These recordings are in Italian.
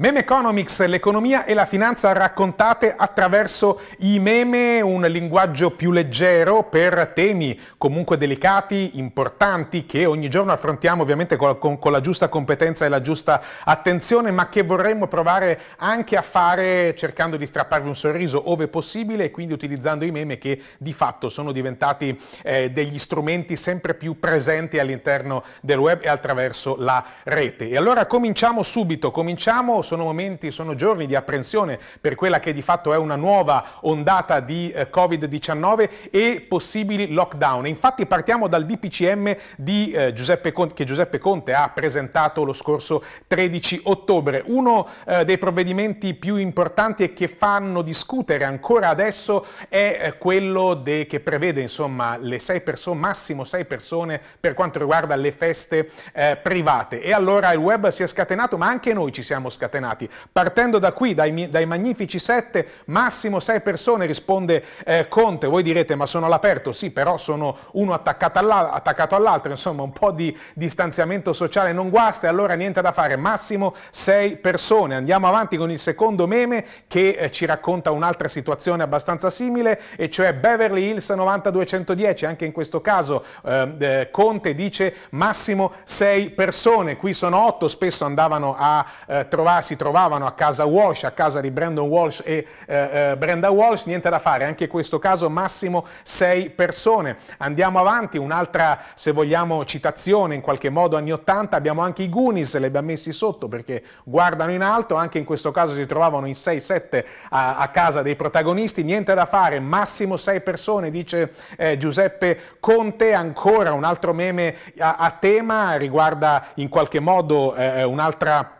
Meme Economics, l'economia e la finanza raccontate attraverso i meme, un linguaggio più leggero per temi comunque delicati, importanti, che ogni giorno affrontiamo ovviamente con, con, con, la giusta competenza e la giusta attenzione, ma che vorremmo provare anche a fare cercando di strapparvi un sorriso ove possibile e quindi utilizzando i meme che di fatto sono diventati eh, degli strumenti sempre più presenti all'interno del web e attraverso la rete. E allora cominciamo subito, cominciamo sono momenti, sono giorni di apprensione per quella che di fatto è una nuova ondata di eh, Covid-19 e possibili lockdown. Infatti partiamo dal DPCM di, eh, Giuseppe Conte, che Giuseppe Conte ha presentato lo scorso 13 ottobre. Uno eh, dei provvedimenti più importanti e che fanno discutere ancora adesso è eh, quello che prevede insomma, perso massimo sei persone per quanto riguarda le feste eh, private. E allora il web si è scatenato, ma anche noi ci siamo scatenati scatenati. Partendo da qui, dai, dai magnifici sette, massimo sei persone, risponde eh, Conte. Voi direte, ma sono all'aperto? Sì, però sono uno all attaccato all'altro, insomma un po' di distanziamento sociale non guasta e allora niente da fare, massimo sei persone. Andiamo avanti con il secondo meme che eh, ci racconta un'altra situazione abbastanza simile, e cioè Beverly Hills 9210, anche in questo caso ehm, eh, Conte dice massimo sei persone, qui sono otto, spesso andavano a eh, trovare si trovavano a casa Walsh, a casa di Brandon Walsh e eh, eh, Brenda Walsh, niente da fare, anche in questo caso massimo sei persone. Andiamo avanti, un'altra se vogliamo citazione in qualche modo anni 80, abbiamo anche i Goonies, li abbiamo messi sotto perché guardano in alto, anche in questo caso si trovavano in 6-7 a, a, casa dei protagonisti, niente da fare, massimo sei persone, dice eh, Giuseppe Conte, ancora un altro meme a, a tema, riguarda in qualche modo eh, eh un'altra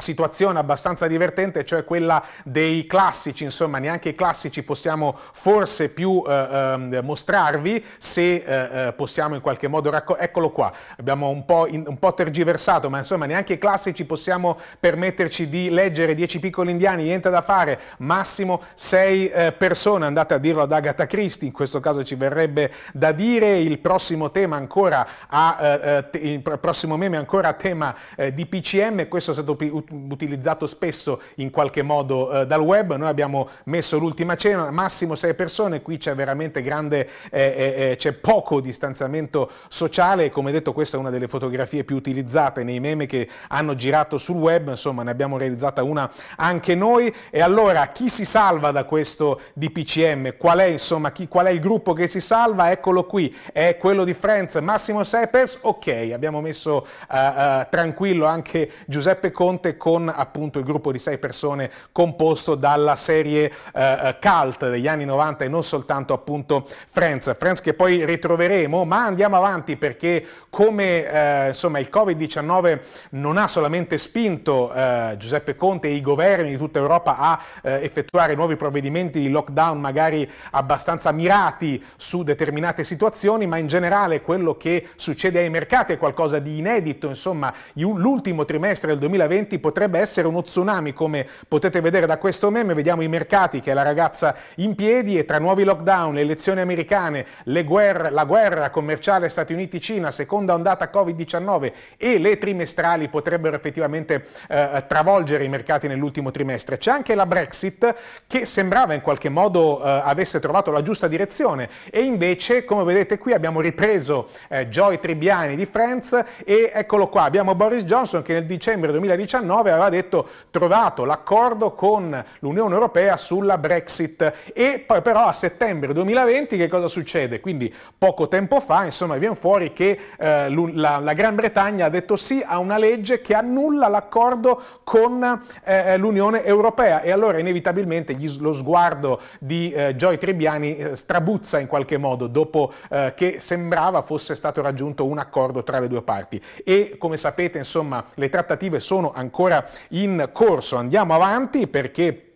situazione abbastanza divertente, cioè quella dei classici, insomma neanche i classici possiamo forse più eh, ehm, mostrarvi se eh, eh, possiamo in qualche modo raccogliere, eccolo qua, abbiamo un po', in, un po', tergiversato, ma insomma neanche i classici possiamo permetterci di leggere Dieci piccoli indiani, niente da fare, massimo sei eh, persone, andate a dirlo ad Agatha Christie, in questo caso ci verrebbe da dire, il prossimo tema ancora, a, eh, eh, il prossimo meme ancora a tema di PCM, questo è stato utilizzato spesso in qualche modo eh, dal web, noi abbiamo messo l'ultima cena, massimo sei persone, qui c'è veramente grande, eh, eh, eh, c'è poco distanziamento sociale e come detto questa è una delle fotografie più utilizzate nei meme che hanno girato sul web, insomma ne abbiamo realizzata una anche noi e allora chi si salva da questo DPCM? Qual è insomma chi, qual è il gruppo che si salva? Eccolo qui, è quello di Friends, massimo sei persone, ok, abbiamo messo uh, uh, tranquillo anche Giuseppe Conte con appunto il gruppo di sei persone composto dalla serie eh, eh cult degli anni 90 e non soltanto appunto Friends, Friends che poi ritroveremo, ma andiamo avanti perché come eh, insomma il Covid-19 non ha solamente spinto eh, Giuseppe Conte e i governi di tutta Europa a eh, effettuare nuovi provvedimenti di lockdown magari abbastanza mirati su determinate situazioni, ma in generale quello che succede ai mercati è qualcosa di inedito, insomma l'ultimo trimestre del 2020 potrebbe essere uno tsunami come potete vedere da questo meme, vediamo i mercati che è la ragazza in piedi e tra nuovi lockdown, le elezioni americane, le guerre, la guerra commerciale Stati Uniti-Cina, seconda ondata Covid-19 e le trimestrali potrebbero effettivamente eh, travolgere i mercati nell'ultimo trimestre. C'è anche la Brexit che sembrava in qualche modo eh, avesse trovato la giusta direzione e invece come vedete qui abbiamo ripreso eh, Joy Tribbiani di Friends e eccolo qua, abbiamo Boris Johnson che nel dicembre 2019 2019 aveva detto trovato l'accordo con l'Unione Europea sulla Brexit e poi però a settembre 2020 che cosa succede? Quindi poco tempo fa insomma viene fuori che eh, la, la, Gran Bretagna ha detto sì a una legge che annulla l'accordo con eh, eh l'Unione Europea e allora inevitabilmente gli, lo sguardo di eh, Joy Trebbiani eh, strabuzza in qualche modo dopo eh, che sembrava fosse stato raggiunto un accordo tra le due parti e come sapete insomma le trattative sono ancora ancora in corso. Andiamo avanti perché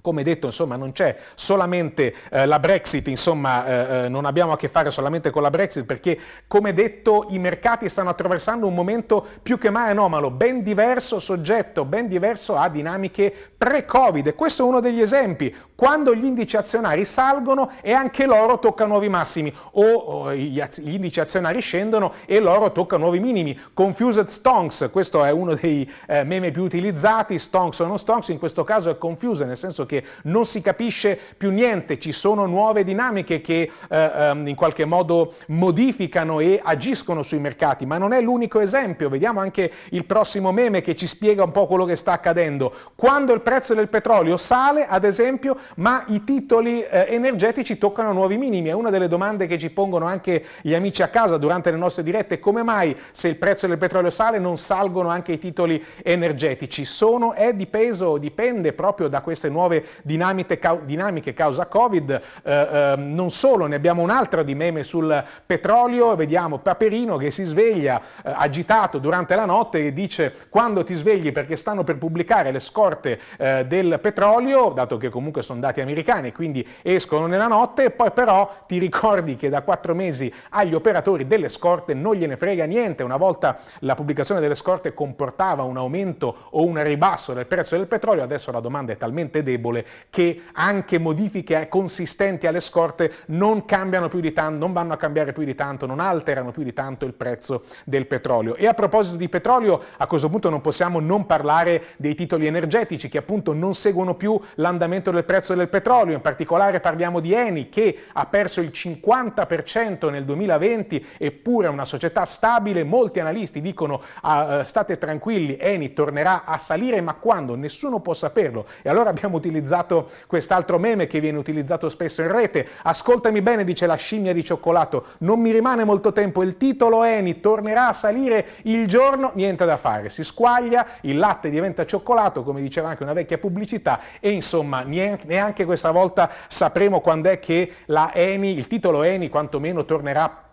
come detto, insomma, non c'è solamente eh, la Brexit, insomma, eh, eh, non abbiamo a che fare solamente con la Brexit, perché, come detto, i mercati stanno attraversando un momento più che mai anomalo, ben diverso soggetto, ben diverso a dinamiche pre-Covid. E questo è uno degli esempi. Quando gli indici azionari salgono e anche loro toccano nuovi massimi, o, o gli, gli, indici azionari scendono e loro toccano nuovi minimi. Confused Stonks, questo è uno dei eh, meme più utilizzati, Stonks o non Stonks, in questo caso è confuso, nel senso che che non si capisce più niente, ci sono nuove dinamiche che eh, ehm, in qualche modo modificano e agiscono sui mercati, ma non è l'unico esempio, vediamo anche il prossimo meme che ci spiega un po' quello che sta accadendo. Quando il prezzo del petrolio sale, ad esempio, ma i titoli eh, energetici toccano nuovi minimi, è una delle domande che ci pongono anche gli amici a casa durante le nostre dirette, come mai se il prezzo del petrolio sale non salgono anche i titoli energetici? Sono, è di peso, dipende proprio da queste nuove nuove dinamiche causa Covid. Eh, eh, non solo, ne abbiamo un'altra di meme sul petrolio, vediamo Paperino che si sveglia eh, agitato durante la notte e dice quando ti svegli perché stanno per pubblicare le scorte eh, del petrolio, dato che comunque sono dati americani, quindi escono nella notte, poi però ti ricordi che da quattro mesi agli operatori delle scorte non gliene frega niente, una volta la pubblicazione delle scorte comportava un aumento o un ribasso del prezzo del petrolio, adesso la domanda è talmente debole debole, che anche modifiche consistenti alle scorte non cambiano più di tanto, non vanno a cambiare più di tanto, non alterano più di tanto il prezzo del petrolio. E a proposito di petrolio, a questo punto non possiamo non parlare dei titoli energetici che appunto non seguono più l'andamento del prezzo del petrolio, in particolare parliamo di Eni che ha perso il 50% nel 2020, eppure è una società stabile, molti analisti dicono ah, eh, state tranquilli, Eni tornerà a salire, ma quando? Nessuno può saperlo. E allora abbiamo utilizzato utilizzato quest'altro meme che viene utilizzato spesso in rete. Ascoltami bene, dice la scimmia di cioccolato, non mi rimane molto tempo, il titolo Eni tornerà a salire il giorno, niente da fare, si squaglia, il latte diventa cioccolato, come diceva anche una vecchia pubblicità, e insomma neanche questa volta sapremo quando è che la Eni, il titolo Eni quantomeno tornerà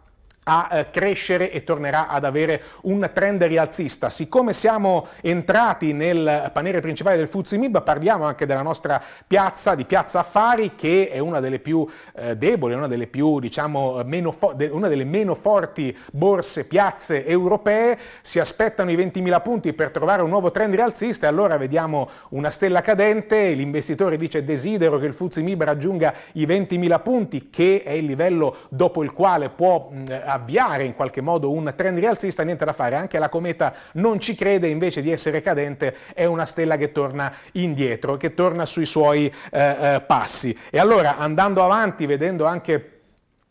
a eh, crescere e tornerà ad avere un trend rialzista. Siccome siamo entrati nel paniere principale del Fuzzi Mib, parliamo anche della nostra piazza, di Piazza Affari, che è una delle più eh, deboli, una delle, più, diciamo, una delle meno forti borse, piazze europee. Si aspettano i 20.000 punti per trovare un nuovo trend rialzista e allora vediamo una stella cadente. L'investitore dice desidero che il Fuzzi Mib raggiunga i 20.000 punti, che è il livello dopo il quale può mh, avviare in qualche modo un trend rialzista, niente da fare, anche la cometa non ci crede, invece di essere cadente è una stella che torna indietro, che torna sui suoi eh, eh passi. E allora andando avanti, vedendo anche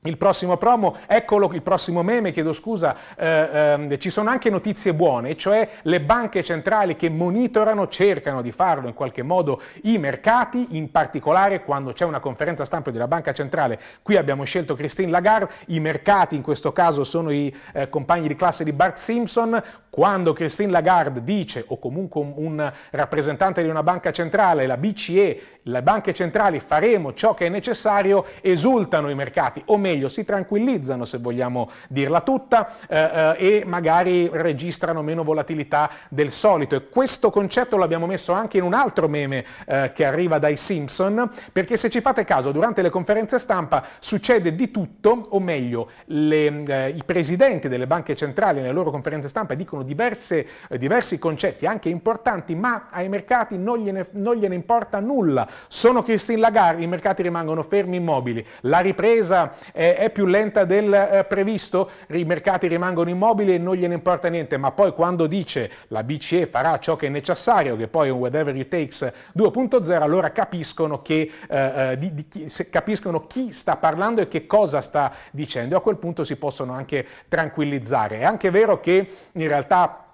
il prossimo promo, eccolo il prossimo meme, chiedo scusa, eh, eh, ci sono anche notizie buone, cioè le banche centrali che monitorano, cercano di farlo in qualche modo i mercati, in particolare quando c'è una conferenza stampa della banca centrale, qui abbiamo scelto Christine Lagarde, i mercati in questo caso sono i eh, compagni di classe di Bart Simpson, quando Christine Lagarde dice, o comunque un rappresentante di una banca centrale, la BCE, le banche centrali faremo ciò che è necessario, esultano i mercati, o meglio, si tranquillizzano se vogliamo dirla tutta eh, eh, e magari registrano meno volatilità del solito. E questo concetto l'abbiamo messo anche in un altro meme eh, che arriva dai Simpson, perché se ci fate caso, durante le conferenze stampa succede di tutto, o meglio, le, eh, i presidenti delle banche centrali nelle loro conferenze stampa dicono diverse, eh, diversi concetti anche importanti, ma ai mercati non gliene, non gliene importa nulla. Sono Christine Lagarde, i mercati rimangono fermi immobili. La ripresa eh, è più lenta del eh, previsto, i mercati rimangono immobili e non gliene importa niente, ma poi quando dice la BCE farà ciò che è necessario, che poi è un whatever it takes 2.0, allora capiscono, che, eh, eh di, di chi, capiscono chi sta parlando e che cosa sta dicendo. E a quel punto si possono anche tranquillizzare. È anche vero che in realtà libertà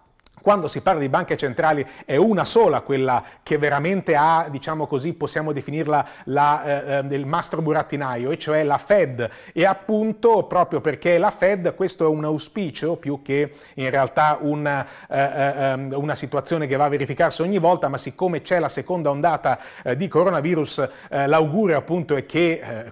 quando si parla di banche centrali è una sola quella che veramente ha, diciamo così, possiamo definirla la, eh, il eh, mastro burattinaio, e cioè la Fed. E appunto, proprio perché la Fed, questo è un auspicio più che in realtà una, eh, eh, ehm, una situazione che va a verificarsi ogni volta, ma siccome c'è la seconda ondata eh, di coronavirus, eh, l'augurio appunto è che,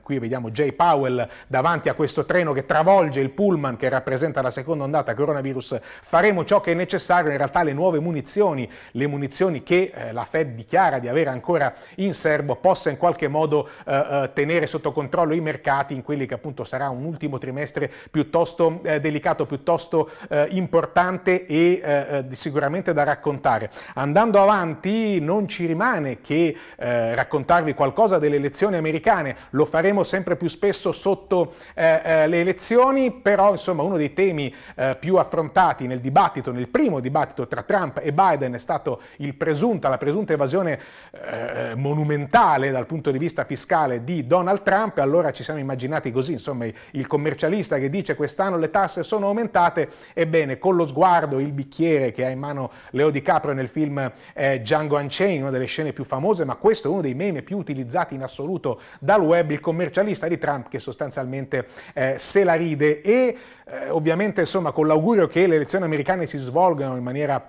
qui vediamo Jay Powell davanti a questo treno che travolge il pullman che rappresenta la seconda ondata coronavirus, faremo ciò che è necessario in realtà le nuove munizioni, le munizioni che eh, la Fed dichiara di avere ancora in serbo, possa in qualche modo eh, eh tenere sotto controllo i mercati in quelli che appunto sarà un ultimo trimestre piuttosto eh, delicato, piuttosto eh, importante e eh, sicuramente da raccontare. Andando avanti non ci rimane che raccontarvi qualcosa delle elezioni americane, lo faremo sempre più spesso sotto le elezioni, però insomma uno dei temi più affrontati nel dibattito, nel primo dibattito dibattito tra Trump e Biden è stata la presunta evasione eh, monumentale dal punto di vista fiscale di Donald Trump, allora ci siamo immaginati così, insomma il commercialista che dice quest'anno le tasse sono aumentate, ebbene con lo sguardo, il bicchiere che ha in mano Leo DiCaprio nel film eh, Django Unchained, una delle scene più famose, ma questo è uno dei meme più utilizzati in assoluto dal web, il commercialista di Trump che sostanzialmente eh, se la ride e eh, ovviamente insomma, con l'augurio che le elezioni americane si svolgano in maniera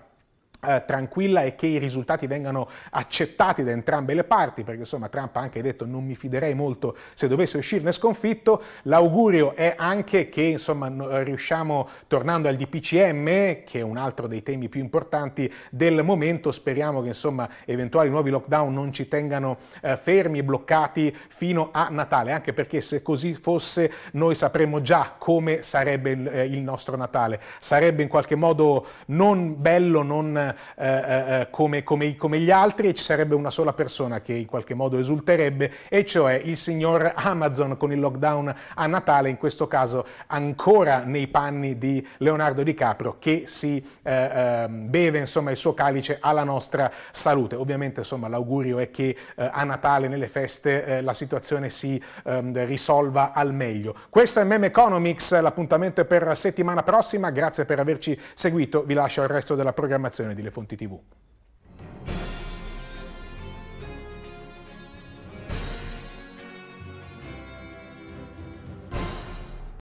eh, tranquilla e che i risultati vengano accettati da entrambe le parti, perché insomma Trump ha anche detto non mi fiderei molto se dovesse uscirne sconfitto. L'augurio è anche che insomma riusciamo, tornando al DPCM, che è un altro dei temi più importanti del momento, speriamo che insomma eventuali nuovi lockdown non ci tengano eh, fermi e bloccati fino a Natale, anche perché se così fosse noi sapremmo già come sarebbe il, eh, il nostro Natale. Sarebbe in qualche modo non bello, non eh, eh, eh, come, come, come, gli altri e ci sarebbe una sola persona che in qualche modo esulterebbe e cioè il signor Amazon con il lockdown a Natale, in questo caso ancora nei panni di Leonardo DiCaprio che si eh, ehm, beve insomma, il suo calice alla nostra salute. Ovviamente l'augurio è che a Natale nelle feste la situazione si ehm, risolva al meglio. Questo è Meme Economics, l'appuntamento è per settimana prossima, grazie per averci seguito, vi lascio al resto della programmazione di delle fonti tv.